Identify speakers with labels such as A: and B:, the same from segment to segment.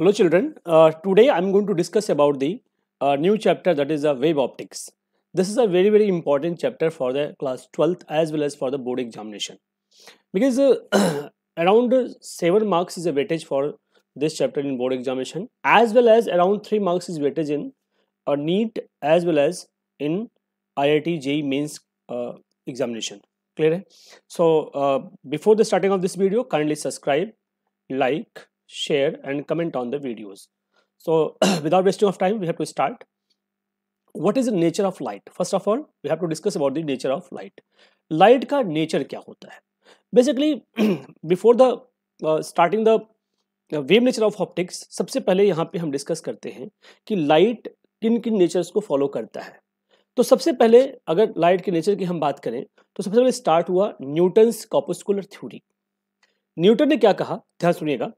A: Hello children, uh, today I am going to discuss about the uh, new chapter that is the uh, wave optics. This is a very very important chapter for the class 12th as well as for the board examination. Because uh, around 7 marks is a weightage for this chapter in board examination as well as around 3 marks is weightage in uh, NEET as well as in IIT JEE mains uh, examination. Clear? So uh, before the starting of this video kindly subscribe, like share and comment on the videos. So without wasting of time, we have to start. What is the nature of light? First of all, we have to discuss about the nature of light. Light ka nature kya hota hai Basically, before the uh, starting the wave nature of optics सबसे पहले यहाँ पे हम discuss करते हैं कि light किन किन नेचर्स को फॉलो करता है तो सबसे पहले अगर लाइट के नेचर की हम बात करें तो सबसे पहले स्टार्ट हुआ न्यूटन्स कॉपोस्कुलर थ्योरी न्यूटन ने क्या कहा ध्यान सुनिएगा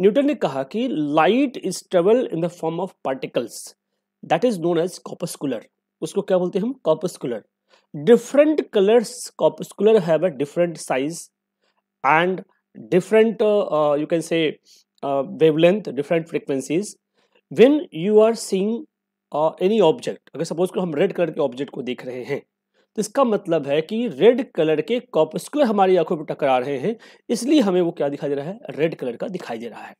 A: न्यूटन ने कहा कि light is travel in the form of particles that is known as corpuscular उसको क्या बोलते हैं हम कॉपस्कुलर डिफरेंट कलर्स कॉपस्कुलर है different size and different you can say wavelength different frequencies when you are seeing any object अगर suppose को हम red colour के ऑब्जेक्ट को देख रहे हैं तो इसका मतलब है कि रेड कलर के कॉपस्कुलर हमारी आंखों पर टकरा रहे हैं इसलिए हमें वो क्या दिखाई दे रहा है रेड कलर का दिखाई दे रहा है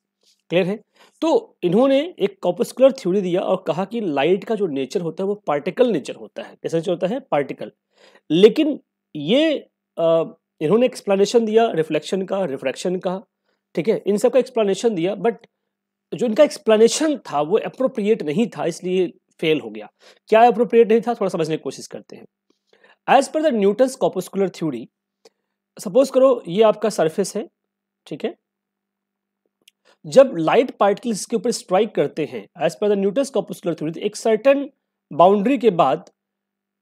A: क्लियर है तो इन्होंने एक कॉपस्कुलर थ्योरी दिया और कहा कि लाइट का जो नेचर होता है वो पार्टिकल नेचर होता है कैसे होता है पार्टिकल लेकिन ये आ, इन्होंने एक्सप्लेनेशन दिया रिफ्लेक्शन का रिफ्रैक्शन का ठीक है इन सब का एक्सप्लेनेशन दिया बट जो इनका एक्सप्लेनेशन था वो अप्रोप्रिएट नहीं था इसलिए फेल हो गया क्या अप्रोप्रिएट नहीं था थोड़ा समझने की कोशिश करते हैं as per the Newton's corpuscular theory suppose करो ये आपका सरफेस है ठीक है जब लाइट पार्टिकल्स इसके ऊपर स्ट्राइक करते हैं as per the Newton's corpuscular theory एक सर्टन बाउंड्री के बाद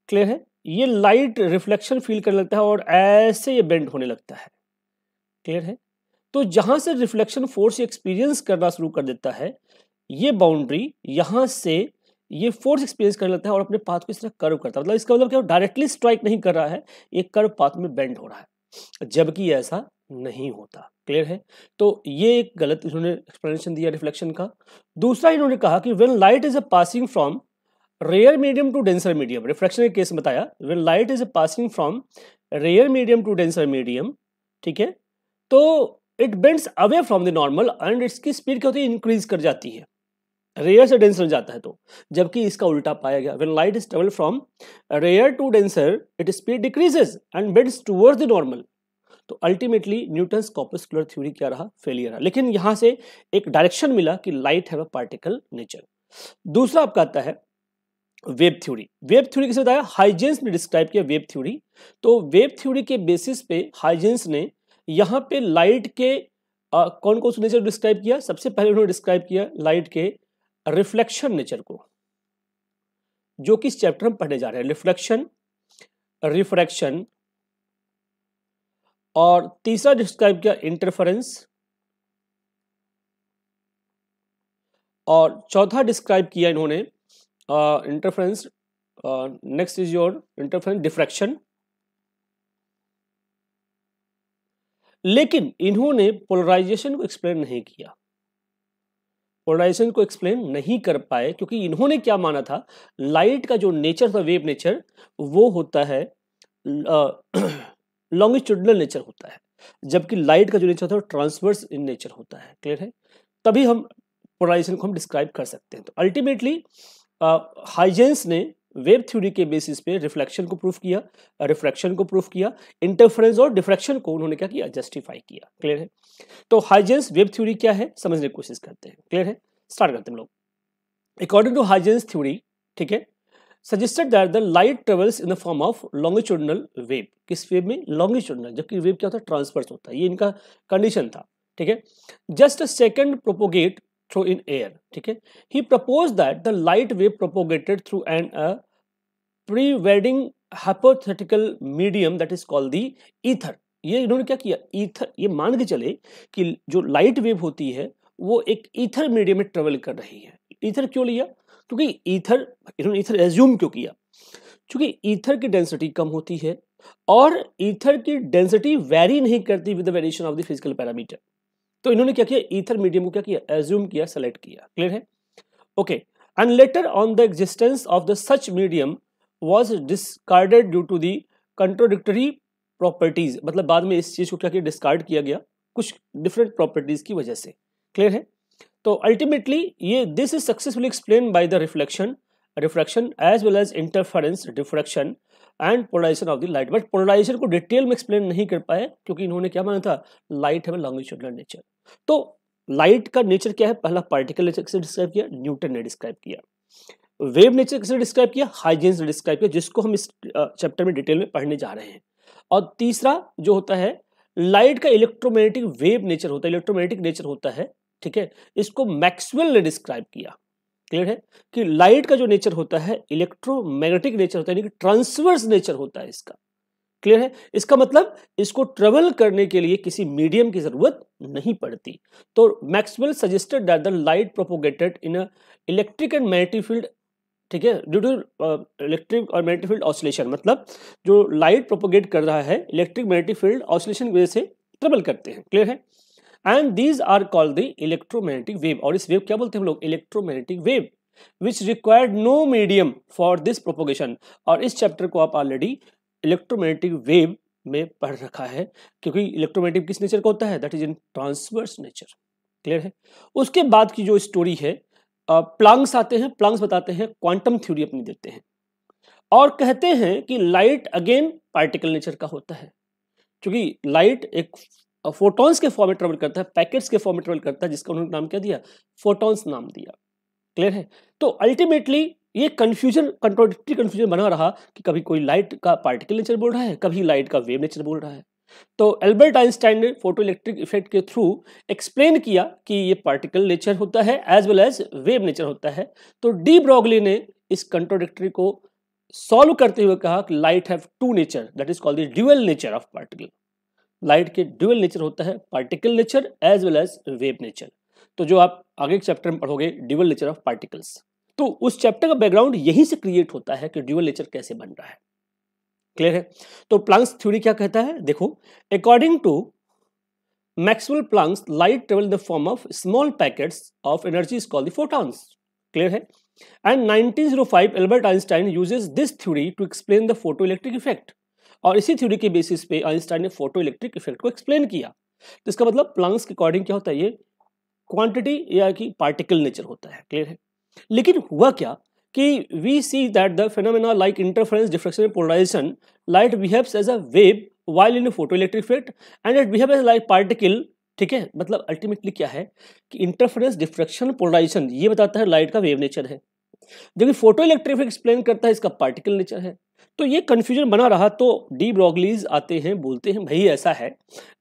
A: क्लियर है ये लाइट रिफ्लेक्शन फील करने लगता है और ऐसे ये बेंड होने लगता है क्लियर है तो जहां से रिफ्लेक्शन फोर्स एक्सपीरियंस करना शुरू कर देता है ये बाउंड्री यहां से ये फोर्स एक्सपीरियंस करने लगता है और अपने पाथ को इस तरह कर्व करता है मतलब इसका मतलब क्या डायरेक्टली स्ट्राइक नहीं कर रहा है ये कर्व पाथ में बेंड हो रहा है जबकि ऐसा नहीं होता क्लियर है तो ये एक गलत इन्होंने एक्सप्लेनेशन दिया रिफ्लेक्शन का दूसरा इन्होंने कहा कि when light is a passing from rare medium to denser medium reflection के केस बताया when light is a passing from rare medium to denser medium ठीक है तो it bends away from the normal and इसकी speed क्या होती है increase कर जाती है रेयर से डेंसर जाता है तो जबकि इसका उल्टा पाया गया when light is travel from rare to denser it speed decreases and bends toward the normal तो अल्टीमेटली न्यूटन कॉपस्कुलर थ्योरी क्या रहा फेलियर रहा लेकिन यहां से एक डायरेक्शन मिला कि लाइट है पार्टिकल नेचर दूसरा आपका आता है वेब थ्योरी वेब थ्योरी किसे बताया हाइजेंस ने डिस्क्राइब किया वेब थ्योरी तो वेब थ्योरी के बेसिस पे हाइजेंस ने यहाँ पे लाइट के आ, कौन कौन से नेचर डिस्क्राइब किया सबसे पहले उन्होंने डिस्क्राइब किया लाइट के रिफ्लेक्शन नेचर को जो कि इस चैप्टर में पढ़ने जा रहे हैं रिफ्लेक्शन रिफ्रैक्शन और तीसरा डिस्क्राइब किया इंटरफरेंस और चौथा डिस्क्राइब किया इन्होंने interference next is your interference diffraction लेकिन इन्होंने पोलराइजेशन को एक्सप्लेन नहीं किया पोलराइजेशन को एक्सप्लेन नहीं कर पाए क्योंकि इन्होंने क्या माना था लाइट का जो नेचर था वेव नेचर वो होता है लॉन्गिट्यूडनल नेचर होता है जबकि लाइट का जो नेचर होता है ट्रांसवर्स इन नेचर होता है क्लियर है तभी हम पोलराइजेशन को हम डिस्क्राइब कर सकते हैं तो अल्टीमेटली हाइजेंस ने वेव थ्योरी के बेसिस पे रिफ्लेक्शन को प्रूफ किया रिफ्लेक्शन को प्रूफ किया इंटरफ्रेंस और डिफ्रेक्शन को उन्होंने क्या किया जस्टिफाई किया क्लियर है तो हाइजेंस वेव थ्योरी क्या है समझने की कोशिश करते हैं क्लियर है स्टार्ट करते हैं हम लोग अकॉर्डिंग टू हाइजेंस थ्योरी ठीक है suggested that the light travels in the form of longitudinal wave किस वेव में लॉन्गिट्यूडनल जबकि वेव क्या होता है ट्रांसफर्स होता है ये इनका कंडीशन था ठीक है just a second propagate through in air ठीक है he propose that the light wave propagated through an a pervading hypothetical medium that is called the ether ये इन्होंने क्या किया ईथर ये मान के चले कि जो लाइट वेव होती है वो एक ईथर मीडियम में ट्रेवल कर रही है ईथर क्यों लिया क्योंकि ईथर इन्होंने ईथर एज्यूम क्यों किया क्योंकि ईथर की डेंसिटी कम होती है और ईथर की डेंसिटी वेरी नहीं करती with the variation of the physical parameter तो इन्होंने क्या किया ईथर मीडियम को क्या किया एज्यूम किया सेलेक्ट किया क्लियर है okay and later on the existence of the such medium was discarded due to the contradictory properties मतलब बाद में इस चीज को क्या किया डिस्कार्ड किया गया कुछ डिफरेंट प्रॉपर्टीज की वजह से क्लियर है तो अल्टीमेटली ये this is successfully explain by the reflection reflection as well as interference reflection and polarization of the light but polarization को डिटेल में एक्सप्लेन नहीं कर पाए क्योंकि इन्होंने क्या माना था लाइट है लॉन्गिट्यूडनल नेचर तो लाइट का नेचर क्या है पहला पार्टिकल नेचर किसने डिस्क्राइब किया न्यूटन ने डिस्क्राइब किया वेव नेचर किसने डिस्क्राइब किया हाइजेंस ने डिस्क्राइब किया जिसको हम इस चैप्टर में डिटेल में पढ़ने जा रहे हैं और तीसरा जो होता है लाइट का इलेक्ट्रोमैग्नेटिक वेव नेचर होता है इलेक्ट्रोमैग्नेटिक नेचर होता है ठीक है इसको मैक्सवेल ने डिस्क्राइब किया क्लियर है कि लाइट का जो नेचर होता है इलेक्ट्रोमैग्नेटिक नेचर होता है यानी कि ट्रांसवर्स नेचर होता है इसका क्लियर है इसका मतलब इसको ट्रेवल करने के लिए किसी मीडियम की जरूरत नहीं पड़ती तो Maxwell suggested that the light propagated in electric and magnetic field ठीक है ड्यू टू इलेक्ट्रिक और मैग्नेटिक फील्ड ऑसिलेशन मतलब जो लाइट प्रोपोगेट कर रहा है इलेक्ट्रिक मैग्नेटिक फील्ड ऑसिलेशन की वजह से ट्रेवल करते हैं क्लियर है and these are called the electromagnetic wave और इस वेव क्या बोलते हैं हम लोग electromagnetic wave which required no medium for this propagation और इस चैप्टर को आप ऑलरेडी इलेक्ट्रोमैग्नेटिक वेव में पढ़ रखा है क्योंकि इलेक्ट्रोमैग्नेटिक किस नेचर का होता है that is in transverse nature clear है उसके बाद की जो स्टोरी है प्लांग्स आते हैं प्लांग्स बताते हैं क्वांटम थ्योरी अपनी देते हैं और कहते हैं कि लाइट अगेन पार्टिकल नेचर का होता है क्योंकि लाइट एक फोटॉन्स के फॉर्म में ट्रेवल करता है पैकेट्स के फॉर्म में ट्रेवल करता है जिसका उन्होंने नाम क्या दिया फोटॉन्स नाम दिया क्लियर है तो अल्टीमेटली ये कन्फ्यूजन कंट्रोडिक्टी कन्फ्यूजन बना रहा कि कभी कोई लाइट का पार्टिकल नेचर बोल रहा है कभी लाइट का वेव नेचर बोल रहा है तो एल्बर्ट आइंस्टाइन ने फोटो इलेक्ट्रिक इफेक्ट के थ्रू एक्सप्लेन किया कि ये पार्टिकल नेचर होता है as well as wave nature होता है तो डी ब्रॉगली ने इस कंट्रोडिक्टी को सॉल्व करते हुए कहा कि light have two nature that is called the dual nature of particle light के ड्यूअल नेचर होता है particle nature as well as wave nature तो जो आप आगे के चैप्टर में पढ़ोगे ड्यूअल नेचर ऑफ पार्टिकल्स तो उस चैप्टर का बैकग्राउंड यहीं से क्रिएट होता है कि ड्यूअल नेचर कैसे बन रहा है क्लियर है तो प्लांक्स थ्योरी क्या कहता है देखो according to Maxwell Planck's light travel the form of small packets of energy is called the photons clear है and 1905 Albert Einstein uses this theory to explain the photo electric effect और इसी theory के basis पे Einstein ने photo electric effect को explain किया तो इसका मतलब प्लांक्स के अकॉर्डिंग क्या होता है ये क्वांटिटी या कि पार्टिकल नेचर होता है क्लियर है लेकिन हुआ क्या कि we see that the phenomena like interference diffraction polarization light behaves as a wave while in photo electric effect and it behave as like particle ठीक है मतलब अल्टीमेटली क्या है कि इंटरफेरेंस डिफ्रेक्शन पोलराइजेशन ये बताता है लाइट का वेव नेचर है जबकि फोटो इलेक्ट्रिक इफेक्ट एक्सप्लेन करता है इसका पार्टिकल नेचर है तो ये कन्फ्यूजन बना रहा तो डी ब्रॉगलीज आते हैं बोलते हैं भाई ऐसा है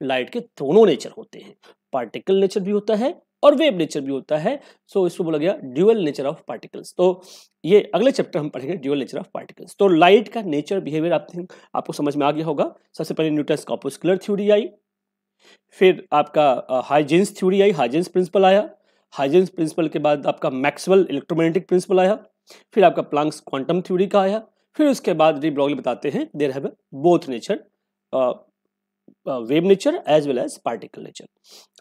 A: लाइट के दोनों नेचर होते हैं पार्टिकल नेचर भी होता है और वेव नेचर भी होता है सो so, इसको बोला गया ड्यूअल नेचर ऑफ पार्टिकल्स तो ये अगले चैप्टर हम पढ़ेंगे ड्यूअल नेचर ऑफ पार्टिकल्स तो लाइट का नेचर बिहेवियर आप आपको समझ में आ गया होगा सबसे पहले न्यूटन्स कॉपोस्कुलर थ्योरी आई फिर आपका हाइजेंस थ्योरी आई हाइजेंस प्रिंसिपल आया हाइजेंस प्रिंसिपल के बाद आपका मैक्सवेल इलेक्ट्रोमैग्नेटिक प्रिंसिपल आया फिर आपका प्लांक्स क्वांटम थ्योरी का आया फिर उसके बाद डी ब्रॉगली बताते हैं there have both nature wave nature as well as particle nature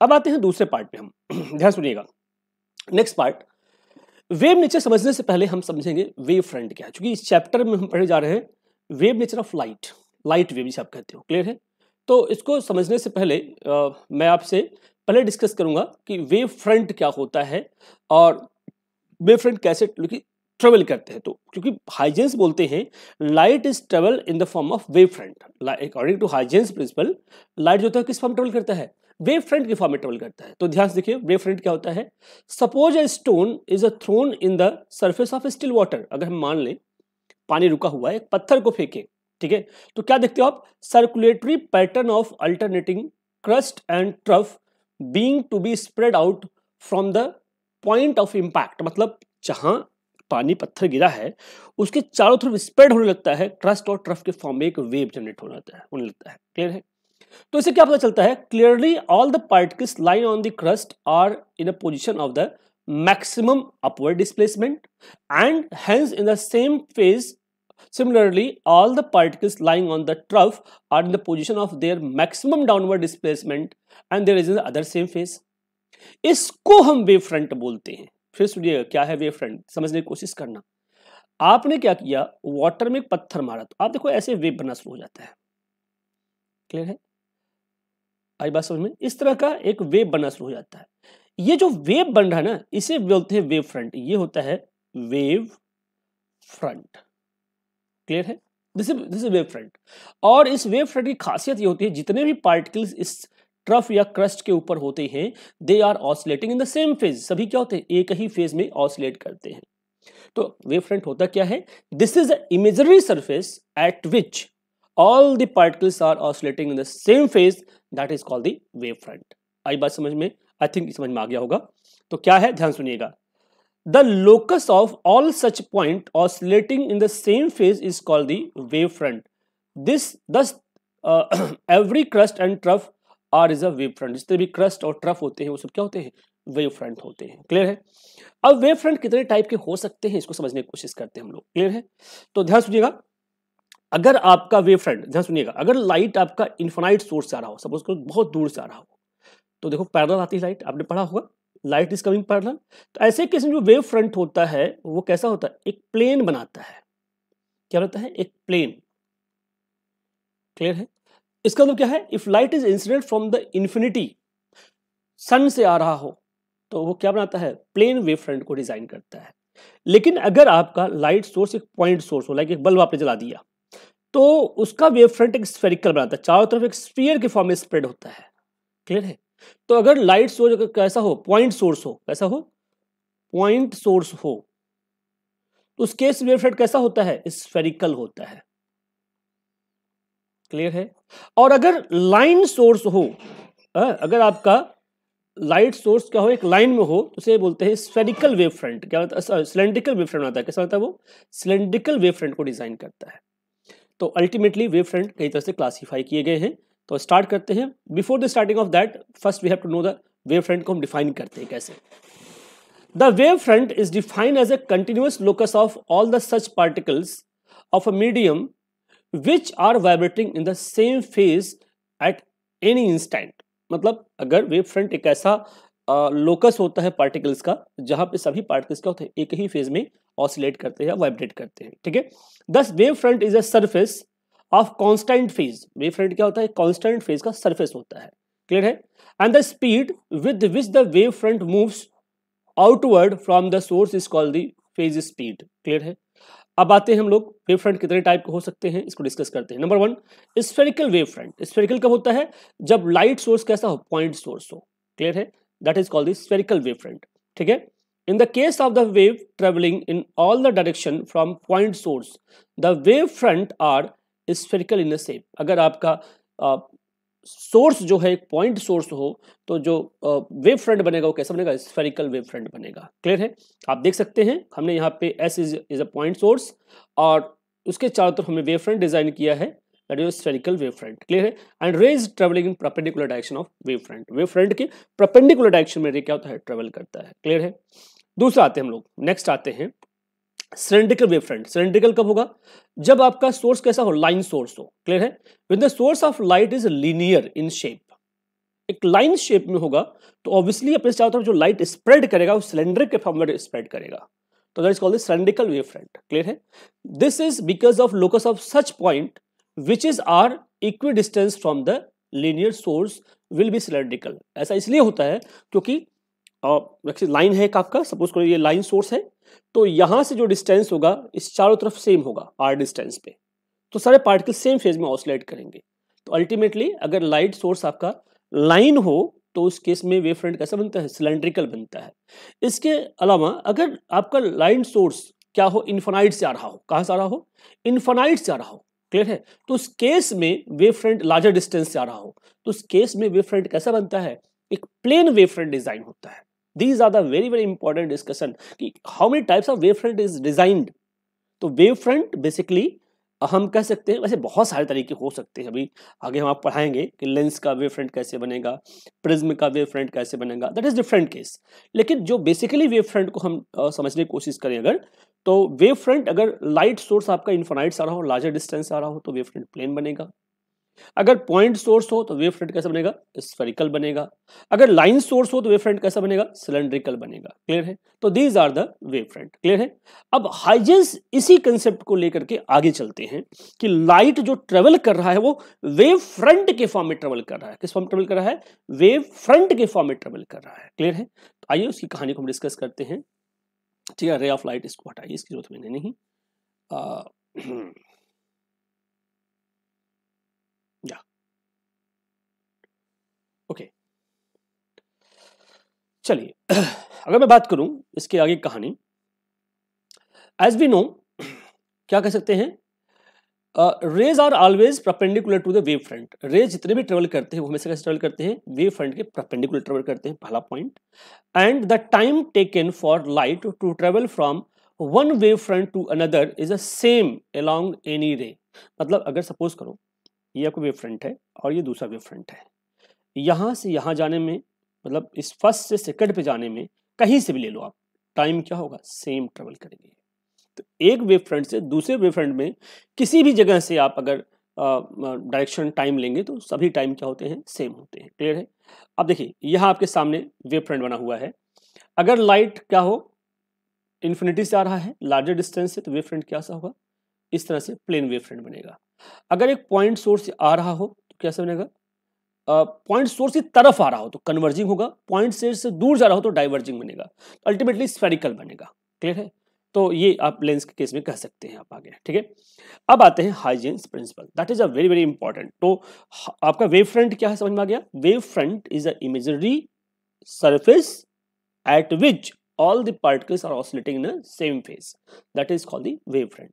A: अब आते हैं दूसरे पार्ट पे हम ध्यान सुनिएगा नेक्स्ट पार्ट वेव नेचर समझने से पहले हम समझेंगे वेव फ्रंट क्या है क्योंकि इस चैप्टर में हम पढ़े जा रहे हैं wave nature of light light wave जिसे आप कहते हो क्लियर है तो इसको समझने से पहले आ, मैं आपसे पहले डिस्कस करूंगा कि वेव फ्रंट क्या होता है और वेव फ्रंट कैसे क्योंकि ट्रेवल करते हैं तो क्योंकि हाइजेंस बोलते हैं light is travel in the form of wave front according to Huygens principle light जो होता है किस फॉर्म ट्रेवल करता है वेव फ्रंट के फॉर्म में ट्रेवल करता है तो ध्यान से देखिए वेव फ्रंट क्या होता है suppose a stone is a thrown in the surface of still water अगर हम मान लें पानी रुका हुआ है एक पत्थर को फेंके ठीक है तो क्या देखते हो आप circulatory pattern of alternating crust and trough being to be spread out from the point of impact मतलब जहां पानी पत्थर गिरा है उसके चारों तरफ स्प्रेड होने लगता है क्रस्ट और ट्रफ के फॉर्म में एक वेव जनरेट होने लगता है होने लगता है क्लियर है तो इसे क्या पता चलता है clearly all the particles line on the crust are in a position of the maximum upward displacement and hence in the same phase Similarly, all the particles lying on the trough are in the position of their maximum downward displacement, and there is in same phase. इसको हम wave front बोलते हैं फिर सुनिए क्या है वे friend समझने की कोशिश करना आपने क्या किया वाटर में पत्थर मारा तो आप देखो ऐसे वेव बनना शुरू हो जाता है क्लियर है आई बात समझ में इस तरह का एक वेव बनना शुरू हो जाता है ये जो वेव बन रहा है ना इसे बोलते हैं वेव फ्रंट ये होता है वेव फ्रंट क्लियर है दिस इज वेव फ्रंट और इस वेव फ्रंट की खासियत ये होती है जितने भी पार्टिकल्स इस ट्रफ या क्रस्ट के ऊपर होते हैं they are oscillating in the same phase सभी क्या होते हैं एक ही फेज में ऑसलेट करते हैं तो वेव फ्रंट होता क्या है this is imaginary surface at which all the particles are oscillating in the same phase that is called the wave front आई बात समझ में आई थिंक समझ में आ गया होगा तो क्या है ध्यान सुनिएगा the locus of all such point oscillating in the same phase is called the wave front this thus every crust and trough are is a wave front जितने भी क्रस्ट और ट्रफ होते हैं वो सब क्या होते हैं वेव फ्रंट होते हैं क्लियर है अब वेव फ्रंट कितने टाइप के हो सकते हैं इसको समझने की कोशिश करते हैं हम लोग क्लियर है तो ध्यान सुनिएगा अगर आपका वेव फ्रंट ध्यान सुनिएगा अगर लाइट आपका इन्फोनाइट सोर्स से आ रहा हो सपोज करो बहुत दूर से आ रहा हो तो देखो पैरल आती है लाइट आपने पढ़ा होगा लाइट इज कमिंग पैरल तो ऐसे केस में जो वेव फ्रंट होता है वो कैसा होता है एक प्लेन बनाता है क्या बनाता है एक प्लेन क्लियर है इसका मतलब क्या है if light is incident from the infinity sun से आ रहा हो तो वो क्या बनाता है प्लेन वेव फ्रंट को डिजाइन करता है लेकिन अगर आपका लाइट सोर्स एक पॉइंट सोर्स हो लाइक एक बल्ब आपने जला दिया तो उसका वेव फ्रंट एक स्फेरिकल बनाता है चारों तरफ एक स्पीयर के फॉर्म में स्प्रेड होता है क्लियर है तो अगर लाइट सोर्स कैसा हो पॉइंट सोर्स हो कैसा हो पॉइंट सोर्स हो तो उस केस वेव फ्रंट कैसा होता है स्फेरिकल होता है क्लियर है और अगर लाइन सोर्स हो आ, अगर आपका लाइट सोर्स क्या हो एक लाइन में हो तो उसे बोलते हैं स्फेरिकल वेव फ्रंट क्या होता है सिलेंड्रिकल वेव फ्रंट आता है कैसा होता है वो सिलेंड्रिकल वेव फ्रंट को डिजाइन करता है तो अल्टीमेटली वेव फ्रंट कई तरह से क्लासीफाई किए गए हैं तो स्टार्ट करते हैं before the starting of that first we have to know the wave front को हम डिफाइन करते हैं कैसे the wave front is defined as a continuous locus of all the such particles of a medium which are vibrating in the same phase at any instant मतलब अगर wave front एक ऐसा locus होता है particles का जहां पे सभी पार्टिकल्स क्या होते हैं एक ही फेज में ऑसिलेट करते हैं वाइब्रेट करते हैं ठीक है thus wave front is a surface of constant phase wave front क्या होता है कॉन्स्टेंट फेज का सर्फेस होता है क्लियर है and the speed with which the wave front moves outward from the source is called the phase speed clear है अब आते हैं हम लोग वेव फ्रंट कितने टाइप के हो सकते हैं इसको डिस्कस करते हैं number one spherical wave front spherical कब होता है जब लाइट सोर्स कैसा हो पॉइंट सोर्स हो क्लियर है that is called spherical wave front ठीक है in the case of the wave travelling in all the direction from point source the wave front are spherical in the shape अगर आपका source जो है एक point source हो तो जो वेव फ्रंट बनेगा वो कैसा बनेगा स्फेरिकल वेव फ्रंट बनेगा क्लियर है आप देख सकते हैं हमने यहाँ पे S is is a point source और उसके चारों तरफ हमने वेव फ्रंट डिजाइन किया है is spherical wave front clear है and ray is travelling in perpendicular direction of wave front wave front के प्रपेंडिकुलर डायरेक्शन में रे क्या होता है ट्रेवल करता है क्लियर है दूसरा आते हैं हम लोग नेक्स्ट आते हैं सिलेंड्रिकल वेव फ्रंट सिलेंड्रिकल कब होगा जब आपका सोर्स कैसा हो लाइन सोर्स हो क्लियर है with the source of light is linear in shape एक लाइन शेप में होगा तो ऑब्वियसली अपने चारों तरफ जो लाइट स्प्रेड करेगा वो सिलेंडर के फॉर्म में स्प्रेड करेगा तो that is called the cylindrical wave front clear है this is because of locus of such point which is are equi from the linear source will be cylindrical ऐसा इसलिए होता है क्योंकि लाइन है एक आपका सपोज करो ये लाइन सोर्स है तो यहाँ से जो डिस्टेंस होगा इस चारों तरफ सेम होगा आर डिस्टेंस पे तो सारे पार्टिकल सेम फेज में ऑसलेट करेंगे तो अल्टीमेटली अगर लाइट सोर्स आपका लाइन हो तो उस केस में वे फ्रंट कैसा बनता है सिलेंड्रिकल बनता है इसके अलावा अगर आपका लाइन सोर्स क्या हो इन्फोनाइट से आ रहा हो कहाँ से आ रहा हो इन्फोनाइट से आ रहा हो क्लियर है तो उस केस में वे फ्रंट लार्जर डिस्टेंस से आ रहा हो तो उस केस में वे फ्रंट कैसा बनता है एक प्लेन वेव फ्रंट डिजाइन होता है these are the very very important discussion how many types of wavefront is designed तो वेव फ्रंट बेसिकली हम कह सकते हैं वैसे बहुत सारे तरीके हो सकते हैं अभी आगे हम आप पढ़ाएंगे कि लेंस का वेव फ्रंट कैसे बनेगा प्रिज्म का वेव फ्रंट कैसे बनेगा दैट इज डिफरेंट केस लेकिन जो बेसिकली वेव फ्रंट को हम आ, समझने की कोशिश करें अगर तो वेव फ्रंट अगर लाइट सोर्स आपका इन्फोनाइट्स आ रहा हो लार्जर डिस्टेंस आ रहा हो तो वेव फ्रंट प्लेन बनेगा अगर पॉइंट सोर्स हो तो वेव फ्रंट कैसा बनेगा स्फेरिकल बनेगा अगर लाइन सोर्स हो तो वेव फ्रंट कैसा बनेगा सिलेंड्रिकल बनेगा क्लियर है तो these are the wave front clear है अब हाइजेंस इसी कंसेप्ट को लेकर के आगे चलते हैं कि लाइट जो ट्रेवल कर रहा है वो वेव फ्रंट के फॉर्म में ट्रेवल कर रहा है किस फॉर्म ट्रेवल कर रहा है वेव फ्रंट के फॉर्म में ट्रेवल कर रहा है क्लियर है तो आइए उसकी कहानी को हम डिस्कस करते हैं ठीक है रे ऑफ लाइट इसको हटाइए इसकी जरूरत मैंने नहीं आ, चलिए अगर मैं बात करूं इसके आगे कहानी एज वी नो क्या कह सकते हैं rays are always perpendicular to the wave front rays जितने भी ट्रेवल करते हैं वो हमेशा कैसे ट्रेवल करते हैं वेव फ्रंट के प्रपेंडिकुलर ट्रेवल करते हैं पहला point and the time taken for light to travel from one wave front to another is a same along any ray मतलब अगर सपोज करो ये आपको वेव फ्रंट है और ये दूसरा वेव फ्रंट है यहाँ से यहाँ जाने में मतलब इस फर्स्ट से सेकंड पे जाने में कहीं से भी ले लो आप टाइम क्या होगा सेम ट्रेवल करेंगे तो एक वेव फ्रंट से दूसरे वेव फ्रंट में किसी भी जगह से आप अगर डायरेक्शन टाइम लेंगे तो सभी टाइम क्या होते हैं सेम होते हैं क्लियर है अब देखिए यहाँ आपके सामने वेव फ्रंट बना हुआ है अगर लाइट क्या हो इन्फिनिटी से आ रहा है लार्जर डिस्टेंस से तो वेव फ्रंट क्या सा होगा इस तरह से प्लेन वेव फ्रंट बनेगा अगर एक पॉइंट सोर्स आ रहा हो तो कैसा बनेगा पॉइंट सोर्स की तरफ आ रहा हो तो कन्वर्जिंग होगा पॉइंट सोर्स से दूर जा रहा हो तो डाइवर्जिंग बनेगा अल्टीमेटली स्फेरिकल बनेगा क्लियर है तो ये आप लेंस के केस में कह सकते हैं आप आगे ठीक है अब आते हैं Huygens principle that is a very very important तो आपका वेव फ्रंट क्या है समझ में आ गया wave front is a imaginary surface at which all the particles are oscillating in a same phase that is called the wavefront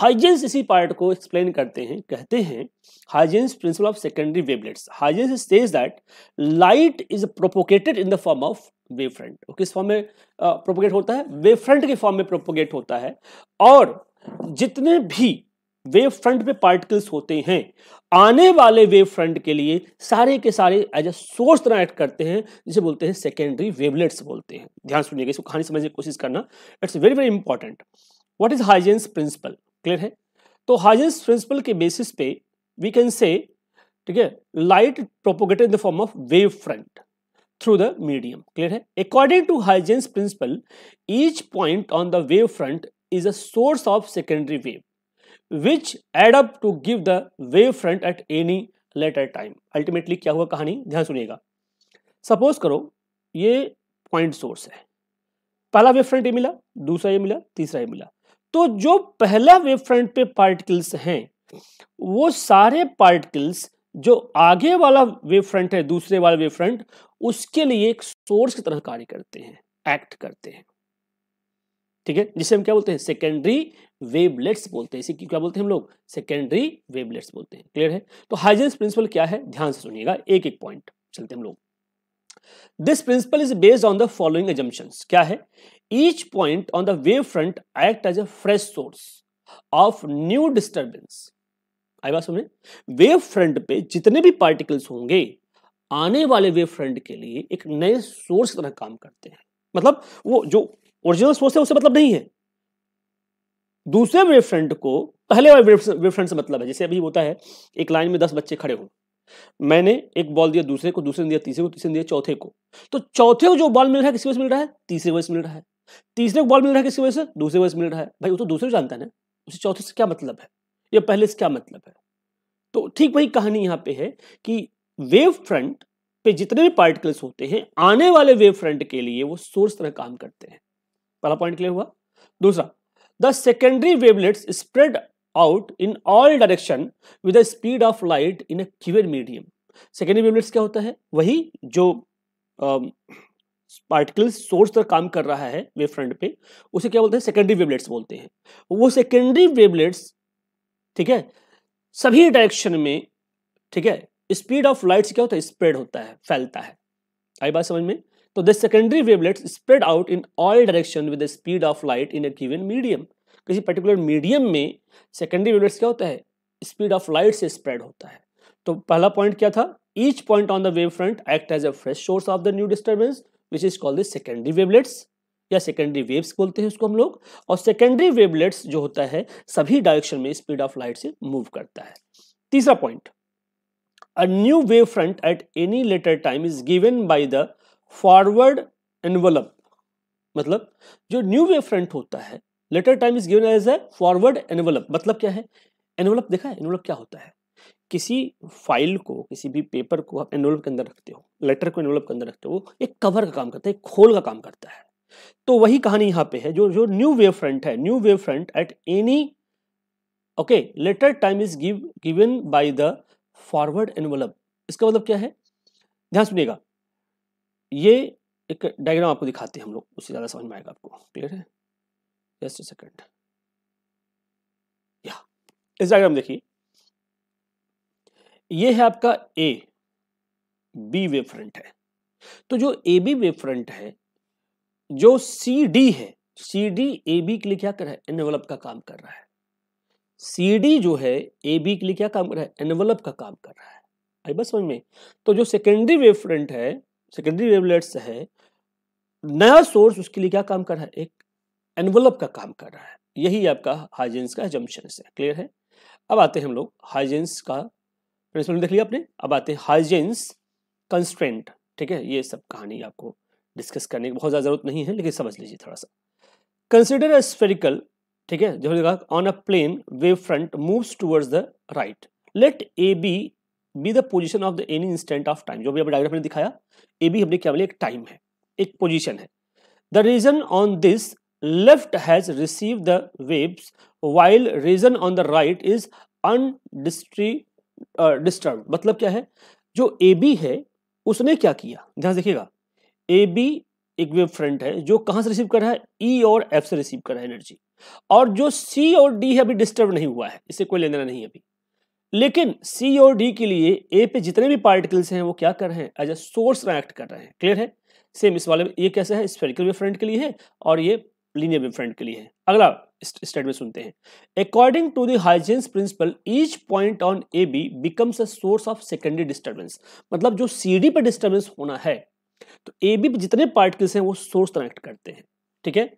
A: Huygens इसी part को एक्सप्लेन करते हैं कहते हैं Huygens principle of secondary wavelets Huygens says that light is propagated in the form of wave front किस form में propagate uh, होता है वेव फ्रंट के फॉर्म में प्रोपोगेट होता है और जितने भी वेव फ्रंट पे पार्टिकल्स होते हैं आने वाले वेव फ्रंट के लिए सारे के सारे एज ए सोर्स तरह एक्ट करते हैं जिसे बोलते हैं सेकेंडरी वेवलेट्स बोलते हैं ध्यान सुनिएगा इसको कहानी समझने की कोशिश करना it's very very important what is Huygens principle clear है तो हाइजेंस प्रिंसिपल के बेसिस पे वी कैन से ठीक है light propagated in the form of wave front through the medium clear है according to Huygens principle each point on the wave front is a source of secondary wave which add up to give the wave front at any later time ultimately क्या हुआ कहानी ध्यान सुनिएगा suppose करो ये point source है पहला web front ये मिला दूसरा ये मिला तीसरा ये मिला तो जो पहला वेब फ्रंट पे पार्टिकल्स हैं वो सारे पार्टिकल्स जो आगे वाला वेब फ्रंट है दूसरे वाला वेब फ्रंट उसके लिए एक सोर्स की तरह कार्य करते हैं एक्ट करते हैं ठीक है जिसे हम क्या बोलते हैं सेकेंडरी वेवलेट्स बोलते हैं इसी क्या बोलते हैं हम लोग सेकेंडरी वेवलेट्स बोलते हैं क्लियर है तो हाइजेंस प्रिंसिपल क्या है ध्यान से सुनिएगा एक एक पॉइंट चलते हम लोग this principle is based on the following assumptions क्या है each point on the wave front act as a fresh source of new disturbance आई बात सुनिए वेव फ्रंट पे जितने भी पार्टिकल्स होंगे आने वाले वेव फ्रंट के लिए एक नए सोर्स तरह काम करते हैं मतलब वो जो ओरिजिनल सोर्स है उससे मतलब नहीं है दूसरे वेव फ्रंट को पहले वाले वेव फ्रंट से मतलब है जैसे अभी होता है एक लाइन में दस बच्चे खड़े हों मैंने एक बॉल दिया दूसरे को दूसरे ने दिया तीसरे को तीसरे ने दिया चौथे को तो चौथे को जो बॉल मिल रहा है किसी वजह से मिल रहा है तीसरे वजह से मिल रहा है तीसरे को बॉल मिल रहा है किसी वजह से दूसरे वजह से मिल रहा है भाई वो तो दूसरे जानता है ना उसे चौथे से क्या मतलब है या पहले से क्या मतलब है तो ठीक वही कहानी यहाँ पे है कि वेव फ्रंट पे जितने भी पार्टिकल्स होते हैं आने वाले वेव फ्रंट के लिए वो सोर्स तरह काम करते हैं पहला पॉइंट क्लियर हुआ दूसरा the secondary wavelets spread out in all direction with speed of light in a cure medium secondary wavelets क्या होता है वही जो पार्टिकल्स um, सोर्स पर काम कर रहा है वेव फ्रंट पे उसे क्या बोलते हैं सेकेंडरी वेवलेट्स बोलते हैं वो सेकेंडरी वेवलेट्स ठीक है सभी डायरेक्शन में ठीक है स्पीड ऑफ लाइट क्या होता है स्प्रेड होता है फैलता है आई बात समझ में तो the secondary wavelets spread out in all direction विद the speed of light in a given medium. किसी पर्टिकुलर मीडियम में सेकेंडरी वेवलेट्स क्या होता है स्पीड ऑफ लाइट से स्प्रेड होता है तो पहला पॉइंट क्या था each point on the wave front act as a fresh source of the new disturbance which is called the secondary wavelets या सेकेंडरी वेव्स बोलते हैं उसको हम लोग और सेकेंडरी वेवलेट्स जो होता है सभी डायरेक्शन में स्पीड ऑफ लाइट से मूव करता है तीसरा point a new wave front at any later time is given by the forward envelope मतलब जो न्यू वे फ्रंट होता है later time is given as a forward envelope मतलब क्या है एनवलप देखा है एनवलप क्या होता है किसी फाइल को किसी भी पेपर को आप एनवलप के अंदर रखते हो लेटर को एनवलप के अंदर रखते हो एक कवर का काम करता है एक खोल का काम करता है तो वही कहानी यहां पे है जो जो न्यू वेव फ्रंट है new wave front at any okay later time is give given by the forward envelope इसका मतलब क्या है ध्यान सुनिएगा ये एक डायग्राम आपको दिखाते हैं हम लोग उससे ज़्यादा समझ में आएगा आपको क्लियर है जस्ट सेकंड या इस डायग्राम देखिए ये है आपका ए बी वेव फ्रंट है तो जो ए बी वेव फ्रंट है जो सी डी है सी डी ए बी के लिए क्या कर रहा है एनवलप का काम कर रहा है सी डी जो है ए बी के लिए क्या काम कर रहा है एनवलप का काम कर रहा है आई बस समझ में तो जो सेकेंडरी वेव फ्रंट है सेकेंडरी वेवलेट्स है नया सोर्स उसके लिए क्या काम कर रहा है एक एनवलप का काम कर रहा है यही आपका हाइजेंस का जम्पन से क्लियर है अब आते हैं हम लोग हाइजेंस का प्रिंसिपल देख लिया आपने अब आते हैं हाइजेंस कंस्ट्रेंट ठीक है ये सब कहानी आपको डिस्कस करने की बहुत ज़्यादा जरूरत नहीं है लेकिन समझ लीजिए थोड़ा सा कंसिडर अ स्फेरिकल ठीक है जो on a plane wave front moves towards the right let A B be the position of the any instant of time जो भी डायग्राम ने दिखाया ए भी हमने क्या बोले एक टाइम है एक पोजिशन है the region on this left has receive the waves while region on the right is undisturbed disturb मतलब क्या है जो ए बी है उसने क्या किया ध्यान देखिएगा ए बी एक वेब फ्रंट है जो कहाँ से रिसीव कर रहा है ई e और एफ से रिसीव कर रहा है एनर्जी और जो सी और डी है अभी डिस्टर्ब नहीं हुआ है इससे कोई लेना नहीं है अभी लेकिन सी और डी के लिए ए पे जितने भी पार्टिकल्स हैं वो क्या कर रहे हैं एज ए सोर्स में एक्ट कर रहे हैं क्लियर है सेम इस वाले ये कैसे है स्पेरिकल वेव फ्रंट के लिए है और ये लीनियर वेव फ्रंट के लिए है अगला स्टेटमेंट सुनते हैं according to the Huygens principle each point on A B becomes a source of secondary disturbance मतलब जो सी डी पर डिस्टर्बेंस होना है तो ए बी पे जितने पार्टिकल्स हैं वो सोर्स कनेक्ट करते हैं ठीक है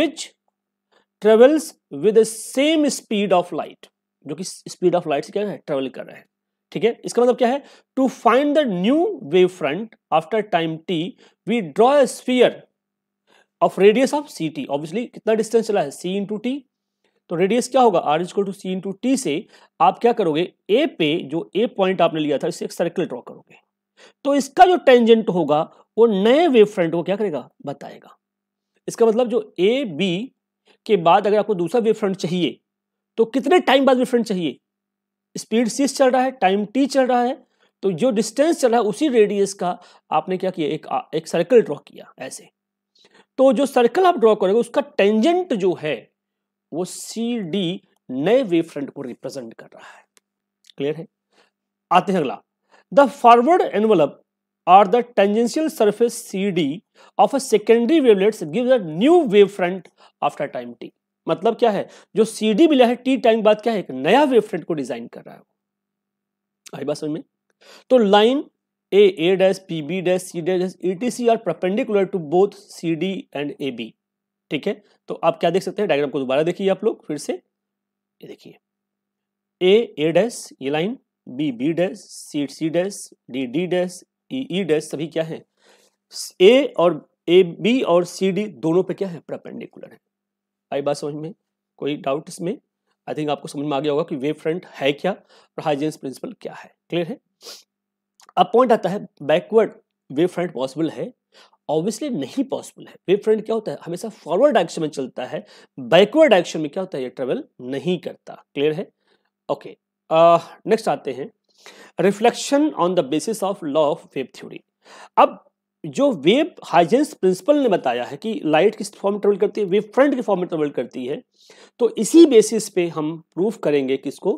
A: which travels with the same speed of light जो कि स्पीड ऑफ लाइट से क्या है ट्रेवल कर रहे हैं ठीक है इसका मतलब क्या है to find the new wave front after time t we draw a sphere of radius of c t obviously कितना डिस्टेंस चला है सी इन टू टी तो रेडियस क्या होगा R is equal to c into t से आप क्या करोगे ए पे जो ए पॉइंट आपने लिया था इसे एक सर्कल ड्रॉ करोगे तो इसका जो टेंजेंट होगा वो नए वेव फ्रंट को क्या करेगा बताएगा इसका मतलब जो ए बी के बाद अगर आपको दूसरा वेव फ्रंट चाहिए तो कितने टाइम बाद वेवफ्रंट चाहिए स्पीड सीस चल रहा है टाइम टी चल रहा है तो जो डिस्टेंस चल रहा है उसी रेडियस का आपने क्या किया एक एक सर्कल ड्रॉ किया ऐसे तो जो सर्कल आप ड्रॉ करोगे उसका टेंजेंट जो है वो सी डी नए वेव फ्रंट को रिप्रेजेंट कर रहा है क्लियर है आते हैं अगला the forward envelope are the tangential surface C D of a secondary wavelets give the new wave front after time t मतलब क्या है जो सी डी मिला है टी टाइम बाद क्या है एक नया वेव फ्रंट को डिजाइन कर रहा है आई बात समझ में तो line A A dash B B dash C dash etc are perpendicular to both C D and A B ठीक है तो आप क्या देख सकते हैं डायग्राम को दोबारा देखिए आप लोग फिर से ये देखिए ए ए डैश ये line B B dash C C dash D D dash E E dash सभी क्या है ए और ए बी और सी डी दोनों पे क्या है परपेंडिकुलर है आई बात समझ में कोई डाउट इसमें आई थिंक आपको समझ में आ गया होगा कि वेव फ्रंट है क्या और हाइजेंस प्रिंसिपल क्या है क्लियर है अब पॉइंट आता है बैकवर्ड वेव फ्रंट पॉसिबल है ऑब्वियसली नहीं पॉसिबल है वेव फ्रंट क्या होता है हमेशा फॉरवर्ड डायरेक्शन में चलता है बैकवर्ड डायरेक्शन में क्या होता है ये ट्रेवल नहीं करता क्लियर है ओके नेक्स्ट आते हैं reflection on the basis of law of wave theory अब जो वेव हाइजेंस प्रिंसिपल ने बताया है कि लाइट किस फॉर्म में ट्रेवल करती है वेव फ्रंट के फॉर्म में ट्रेवल करती है तो इसी बेसिस पे हम प्रूफ करेंगे किसको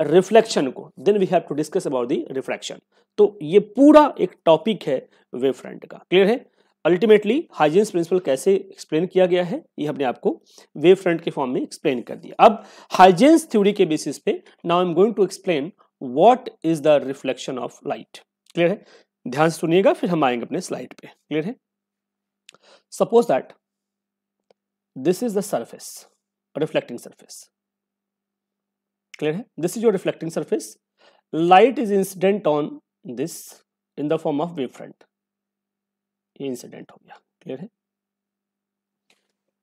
A: रिफ्लेक्शन को then we have to discuss about the reflection तो ये पूरा एक टॉपिक है वेव फ्रंट का क्लियर है अल्टीमेटली हाइजेंस प्रिंसिपल कैसे एक्सप्लेन किया गया है ये हमने आपको वेव फ्रंट के फॉर्म में एक्सप्लेन कर दिया अब हाइजेंस थ्योरी के बेसिस पे now I am going to explain what is the reflection of light clear है ध्यान से सुनिएगा फिर हम आएंगे अपने स्लाइड पे क्लियर है suppose that this is the surface reflecting surface clear है this is your reflecting surface light is incident on this in the form of wave front ये इंसिडेंट हो गया क्लियर है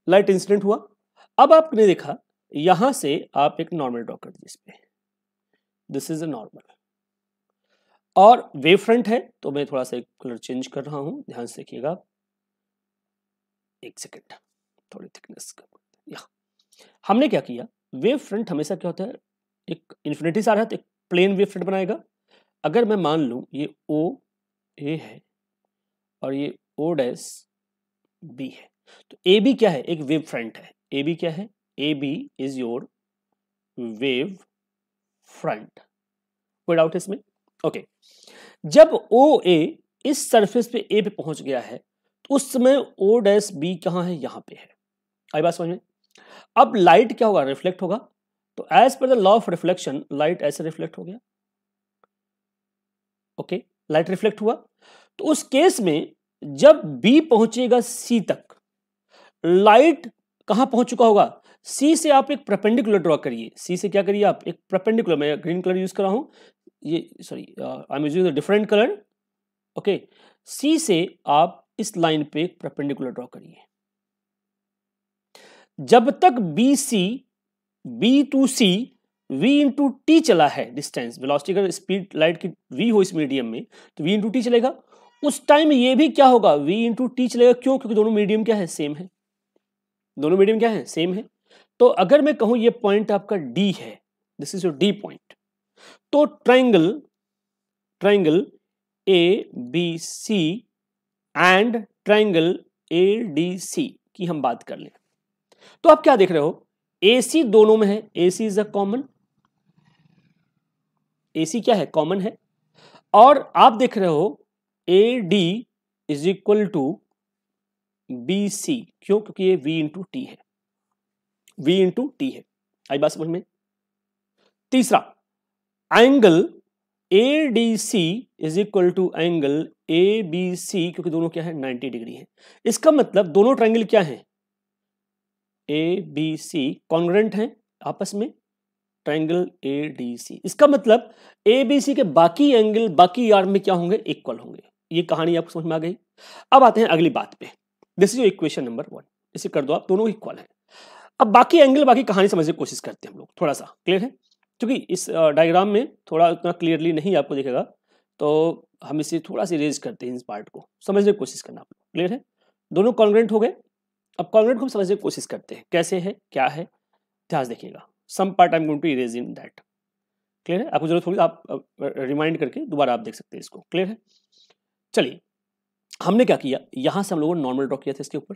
A: लाइट इंसिडेंट हुआ अब आपने देखा यहां से आप एक नॉर्मल ड्रॉ कर दी इस पे दिस इज अ नॉर्मल और वेव फ्रंट है तो मैं थोड़ा सा एक कलर चेंज कर रहा हूं ध्यान से देखिएगा एक सेकेंड थोड़ी थिकनेस या हमने क्या किया वेव फ्रंट हमेशा क्या होता है एक इन्फिनिटी सारा आ रहा है तो एक प्लेन वेव फ्रंट बनाएगा अगर मैं मान लू ये ओ ए है और ये ओ डैस बी है तो ए बी क्या है एक वेव फ्रंट है ए बी क्या है A B is your wave front कोई डाउट इसमें ओके जब ओ ए इस सरफेस पे ए पे पहुंच गया है तो उस समय ओ डैश बी कहाँ है यहाँ पे है आई बात समझ में अब लाइट क्या होगा रिफ्लेक्ट होगा तो as per the law of reflection light ऐसे रिफ्लेक्ट हो गया ओके लाइट रिफ्लेक्ट हुआ तो उस केस में जब बी पहुंचेगा सी तक लाइट कहां पहुंच चुका होगा सी से आप एक प्रपेंडिकुलर ड्रॉ करिए सी से क्या करिए आप एक प्रपेंडिकुलर मैं ग्रीन कलर यूज कर रहा हूं ये sorry I am using different colour okay C से आप इस लाइन पे परपेंडिकुलर ड्रॉ करिए जब तक B C B to C v into t चला है डिस्टेंस वेलोसिटी अगर स्पीड लाइट की वी हो इस मीडियम में तो वी इंटू टी चलेगा उस टाइम ये भी क्या होगा वी इंटू टी चलेगा क्यों क्योंकि दोनों मीडियम क्या है सेम है दोनों मीडियम क्या है सेम है तो अगर मैं कहूं ये पॉइंट आपका डी है this is your D point तो triangle triangle A B C and triangle A D C की हम बात कर लें तो आप क्या देख रहे हो ए सी दोनों में है ए C is a common A सी क्या है कॉमन है और आप देख रहे हो A D is equal to B C क्यों क्योंकि ये वी इंटू टी है वी इंटू टी है आई बात समझ में तीसरा angle A D C is equal to angle A B C क्योंकि दोनों क्या है 90 डिग्री है इसका मतलब दोनों ट्राइंगल क्या है ए बी सी कॉन्ग्रेंट हैं आपस में ट्राइंगल ए डी सी इसका मतलब ए बी सी के बाकी एंगल बाकी यार में क्या होंगे इक्वल होंगे ये कहानी आपको समझ में आ गई अब आते हैं अगली बात पे this is equation number one इसे कर दो आप दोनों इक्वल हैं अब बाकी एंगल बाकी कहानी समझने की कोशिश करते हैं हम लोग थोड़ा सा क्लियर है क्योंकि इस डायग्राम में थोड़ा उतना क्लियरली नहीं आपको दिखेगा तो हम इसे थोड़ा सा रेज करते हैं इस पार्ट को समझने की कोशिश करना आपको क्लियर है दोनों कॉन्ग्रेंट हो गए अब कॉन्ग्रेंट को हम समझने की कोशिश करते हैं कैसे है क्या है ध्यान देखिएगा some part I am going to erase in that clear है आपको जरूरत होगी आप रिमाइंड करके दोबारा आप देख सकते हैं इसको क्लियर है चलिए हमने क्या किया यहाँ से हम लोगों ने नॉर्मल ड्रॉ किया था इसके ऊपर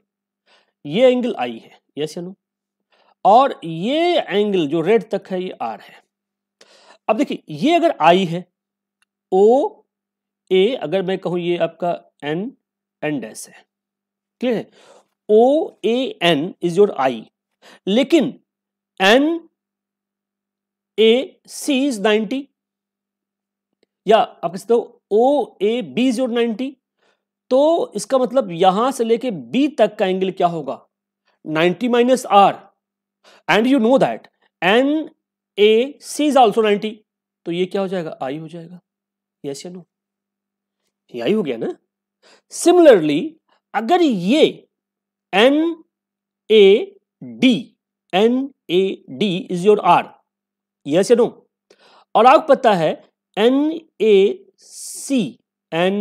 A: ये एंगल आई है यस या नो और ये एंगल जो रेड तक है ये आर है अब देखिए ये अगर आई है ओ ए अगर मैं कहूं ये आपका एन एन डैस है क्लियर है O A N is your I लेकिन N A C is ninety या आप कह सकते हो O A B is your ninety तो इसका मतलब यहां से लेके बी तक का एंगल क्या होगा 90 minus R and you know that N A C is also ninety तो ये क्या हो जाएगा आई हो जाएगा यस या नो ये आई हो गया ना सिमिलरली अगर ये N A D N A D is your R yes या नो और आपको पता है N A C N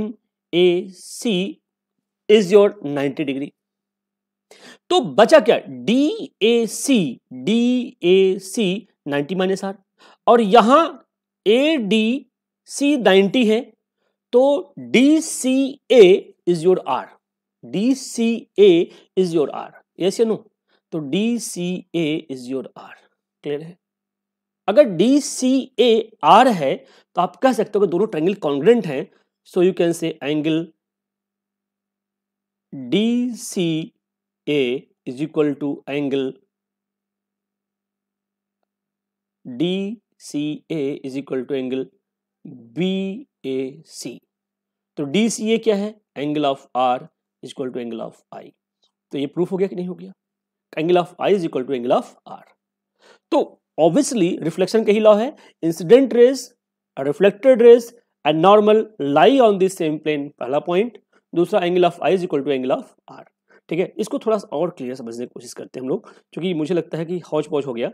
A: A C is your ninety degree तो बचा क्या D A C D A C ninety minus R और यहाँ ए डी सी नाइन्टी है तो D C A is your R D C A is your R yes या no तो D C A is your R clear है अगर D C A R है तो आप कह सकते हो कि दोनों ट्रायंगल कॉन्ग्रेंट हैं so you can say angle D C A is equal to angle D C A is equal to angle B A C तो डी सी ए क्या है angle of R is equal to angle of I तो ये proof हो गया कि नहीं हो गया angle of I is equal to angle of R तो ऑब्वियसली रिफ्लेक्शन का ही लॉ है incident rays reflected raise and normal lie on this same plane पहला पॉइंट दूसरा angle of I is equal to angle of R ठीक है इसको थोड़ा सा और क्लियर समझने की कोशिश करते हैं हम लोग क्योंकि मुझे लगता है कि हौज पौज हो गया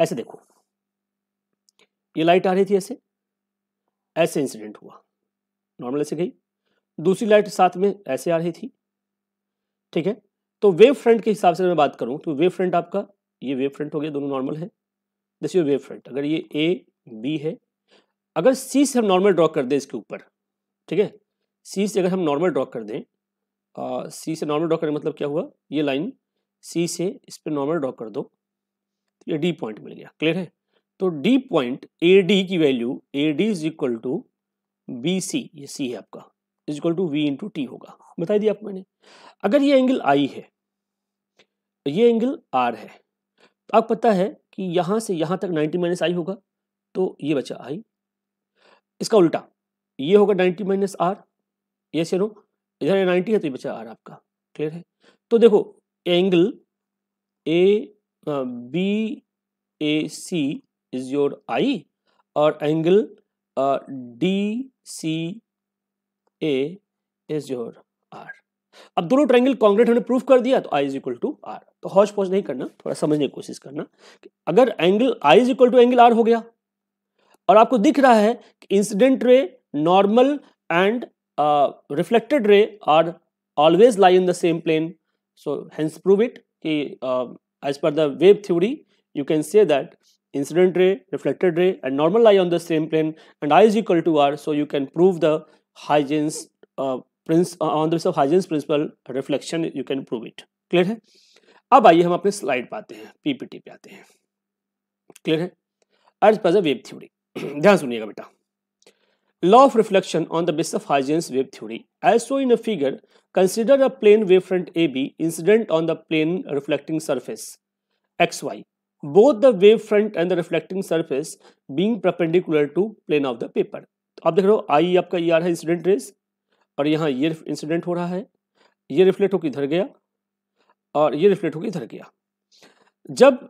A: ऐसे देखो ये लाइट आ रही थी ऐसे ऐसे इंसिडेंट हुआ नॉर्मल ऐसे गई दूसरी लाइट साथ में ऐसे आ रही थी ठीक है तो वेव फ्रंट के हिसाब से मैं बात करूं तो वेव फ्रंट आपका ये वेव फ्रंट हो गया दोनों नॉर्मल है दिस योर वेव फ्रंट अगर ये ए बी है अगर सी से हम नॉर्मल ड्रॉ कर दें इसके ऊपर ठीक है सी से अगर हम नॉर्मल ड्रॉ कर दें सी से नॉर्मल ड्रॉ करने मतलब क्या हुआ ये लाइन सी से इस पर नॉर्मल ड्रॉ कर दो तो ये डी पॉइंट मिल गया क्लियर है तो डी पॉइंट ए डी की value A D is equal to B C ये सी है आपका is equal to v into t होगा बताई दिया आपको मैंने अगर ये एंगल आई है ये एंगल आर है तो आप पता है कि यहाँ से यहाँ तक 90 माइनस आई होगा तो ये बचा आई इसका उल्टा ये होगा 90 माइनस आर ये से नो इधर 90 है तो ये बचा आर आपका क्लियर है तो देखो angle A B A C is your I or angle uh, DCA is your R. अब दोनों ट्रायंगल कॉन्ग्रेट हमने प्रूफ कर दिया तो आई इज इक्वल टू आर तो हौज पौज नहीं करना थोड़ा समझने की कोशिश करना कि अगर angle I is equal to angle R हो गया और आपको दिख रहा है कि incident ray normal and reflected ray are always lie in the same plane so hence prove it कि as per the wave theory you can say that incident ray, reflected ray and normal eye on the same plane and I is equal to R. So you can prove the Huygens, uh, principle uh, on the basis of Huygens principle reflection, you can prove it. Clear? Now we have our slide, paate hai, PPT. Pe aate hai. Clear? And it's a wave theory. Dhyan suniye ga, beta. Law of reflection on the basis of Huygens wave theory. As shown in the figure, consider a plane wavefront AB incident on the plane reflecting surface XY both the wave front and the reflecting surface being perpendicular to plane of the paper तो आप देख रहे हो i आपका e e r है incident rays और यहाँ ये इंसिडेंट हो रहा है ये रिफ्लेक्ट होकर इधर गया और ये रिफ्लेक्ट होकर इधर गया जब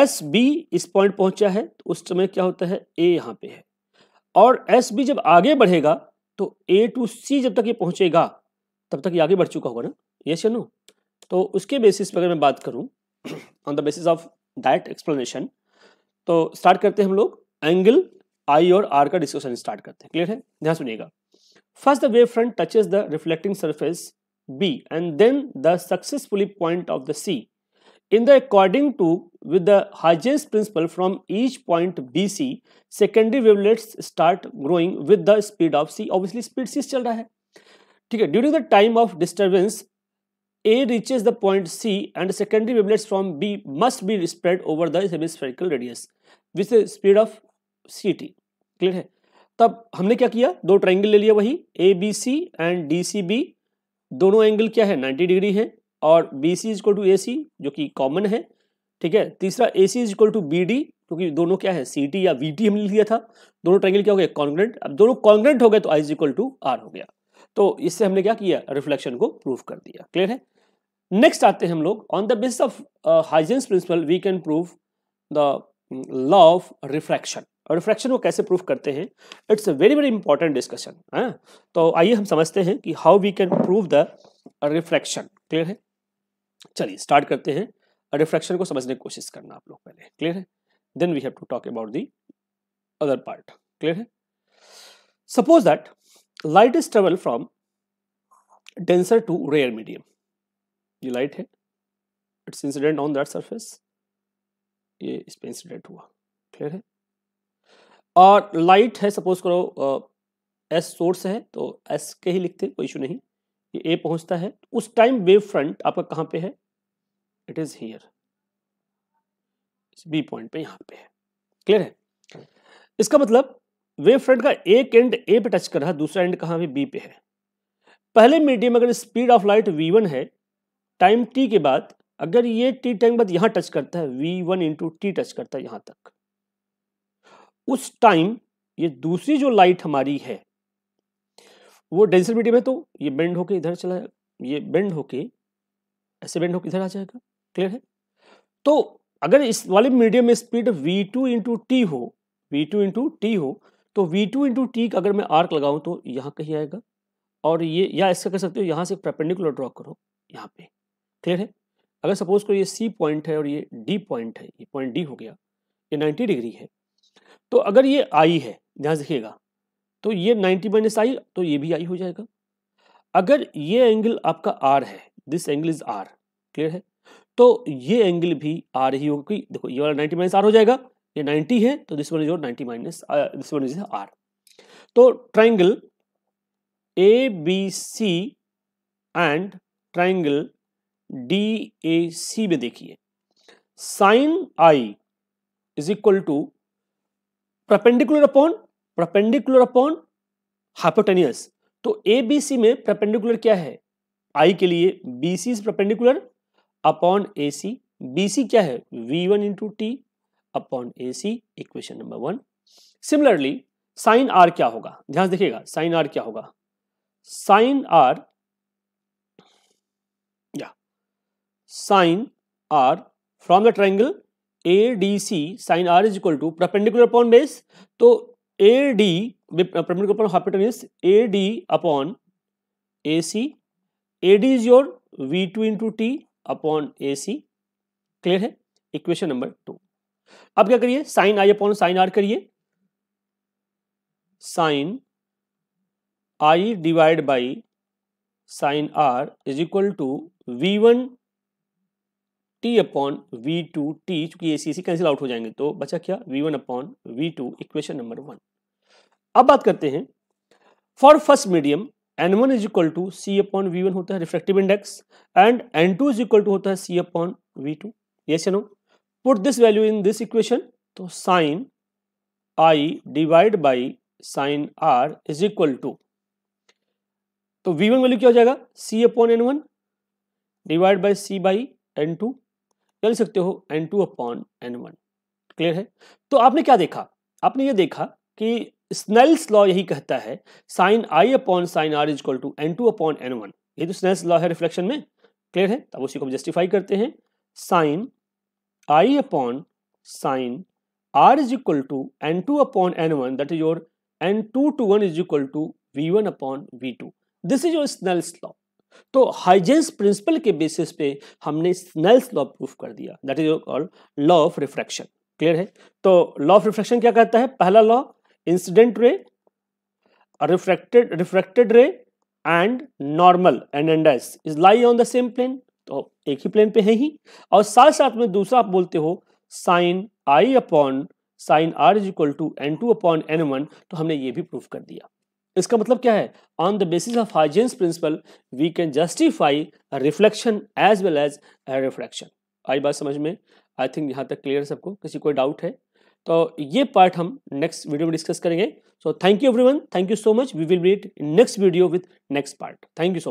A: एस बी इस पॉइंट पहुंचा है तो उस समय क्या होता है ए यहाँ पे है और एस बी जब आगे बढ़ेगा तो ए टू सी जब तक ये पहुंचेगा तब तक ये आगे बढ़ चुका होगा ना यस या नो तो उसके बेसिस पर अगर मैं बात करूँ on the basis of that explanation तो स्टार्ट करते हैं हम लोग एंगल आई और आर का डिस्कशन स्टार्ट करते हैं क्लियर है ध्यान सुनिएगा first the wave front touches the reflecting surface B and then the successfully point of the C in the according to with the Huygens principle from each point BC secondary wavelets start growing with the speed of c obviously speed c चल रहा है ठीक है during the time of disturbance A reaches the point C and secondary wavelets from B must be spread over the hemispherical radius with a speed of c t clear है तब हमने क्या किया दो ट्राइंगल ले लिया वही A B C and D C B दोनों एंगल क्या है 90 डिग्री है और B C is equal to A C जो कि कॉमन है ठीक है तीसरा A C is equal to B D क्योंकि दोनों क्या है सी टी या वी टी हमने लिया था दोनों ट्राइंगल क्या हो गया कॉन्ग्रेंट अब दोनों कॉन्ग्रेंट हो गए तो आई इज इक्वल टू आर हो गया तो इससे हमने क्या किया रिफ्लेक्शन को प्रूव कर दिया क्लियर है नेक्स्ट आते हैं हम लोग on the basis of Huygens principle we can prove the law of refraction refraction को कैसे प्रूव करते हैं it's a very very important discussion है तो आइए हम समझते हैं कि how we can prove the refraction clear है चलिए स्टार्ट करते हैं रिफ्रैक्शन को समझने की कोशिश करना आप लोग पहले क्लियर है then we have to talk about the other part clear है suppose that light is travel from denser to rarer medium ये लाइट है it's incident on that surface ये इस पर इंसिडेंट हुआ क्लियर है और लाइट है सपोज करो एस सोर्स है तो एस के ही लिखते कोई इशू नहीं ये ए पहुंचता है उस टाइम वेव फ्रंट आपका कहाँ पे है it is here B point पे यहाँ पे है क्लियर है इसका मतलब वेव फ्रंट का एक एंड ए पे टच कर रहा है दूसरा एंड कहाँ भी बी पे है पहले मीडियम अगर speed of light v one है टाइम टी के बाद अगर ये टी टाइम के बाद यहाँ टच करता है v one into t touch करता है यहाँ तक उस टाइम ये दूसरी जो लाइट हमारी है वो डेंसर मीडियम है तो ये बेंड होके इधर चला ये बेंड होके ऐसे बेंड होके इधर आ जाएगा क्लियर है तो अगर इस वाले मीडियम में speed v two into t हो वी टू इंटू टी हो तो वी टू इंटू टी का अगर मैं आर्क लगाऊँ तो यहाँ कहीं आएगा और ये या इसका कर सकते हो यहाँ से प्रपेंडिकुलर ड्रॉ करो यहाँ पे क्लियर है अगर सपोज करो ये सी पॉइंट है और ये डी पॉइंट है ये पॉइंट डी हो गया ये नाइन्टी डिग्री है तो अगर ये आई है ध्यान देखिएगा तो ये नाइन्टी माइनस आई तो ये भी आई हो जाएगा अगर ये एंगल आपका आर है this angle is r clear है तो ये एंगल भी आर ही होगा देखो ये वाला नाइन्टी माइनस आर हो जाएगा ये 90 है तो this one is your 90 minus this one is r तो triangle A B C and triangle D A C में देखिए sine i is equal to perpendicular upon perpendicular upon hypotenuse तो A B सी में प्रपेंडिकुलर क्या है i के लिए B C is perpendicular upon A C B C क्या है v one into t upon A C equation number one similarly sine r क्या होगा ध्यान देखिएगा साइन आर क्या होगा साइन आर या sine r from the triangle A D C sine r is equal to perpendicular upon base तो A D perpendicular upon hypotenuse A D upon A C A D is your we two into t upon A C clear है equation number two अब क्या करिए sine i upon sine r करिए sine i divide by sine r is equal to v one t upon v two t चूंकि A C cancel out हो जाएंगे तो बचा क्या v one upon v two equation number one अब बात करते हैं for first medium n one is equal to c upon v one होता है reflective index and n two is equal to होता है सी अपॉन वी टू ये now put this value in this equation तो sine i divide by sine r is equal to तो v one value क्या हो जाएगा सी upon n one divide by c by n two क्या लिख सकते हो n two upon n one clear है तो आपने क्या देखा आपने ये देखा कि स्नेल्स लॉ यही कहता है sine i upon sine r is equal to n two upon n one ये तो स्नेल्स लॉ है रिफ्लेक्शन में क्लियर है तब उसी को जस्टिफाई करते हैं साइन i upon sine r is equal to n2 upon n1 that is your n2 to 1 is equal to v1 upon v2 this is your Snell's law तो हाइजेंस प्रिंसिपल के बेसिस पे हमने स्नेल्स लॉ प्रूफ कर दिया that is called law of refraction clear है तो law of refraction क्या कहता है पहला law incident ray refracted refracted ray and normal and and is lie on the same plane तो एक ही प्लेन पे है ही और साथ साथ में दूसरा आप बोलते हो sine i upon sine r is equal to n two upon n one तो हमने ये भी प्रूफ कर दिया इसका मतलब क्या है on the basis of Huygens principle we can justify reflection as well as reflection आई बात समझ में आई थिंक यहाँ तक क्लियर सबको किसी कोई डाउट है तो ये पार्ट हम नेक्स्ट वीडियो में डिस्कस करेंगे so thank you everyone thank you so much we will meet next video with next part thank you so much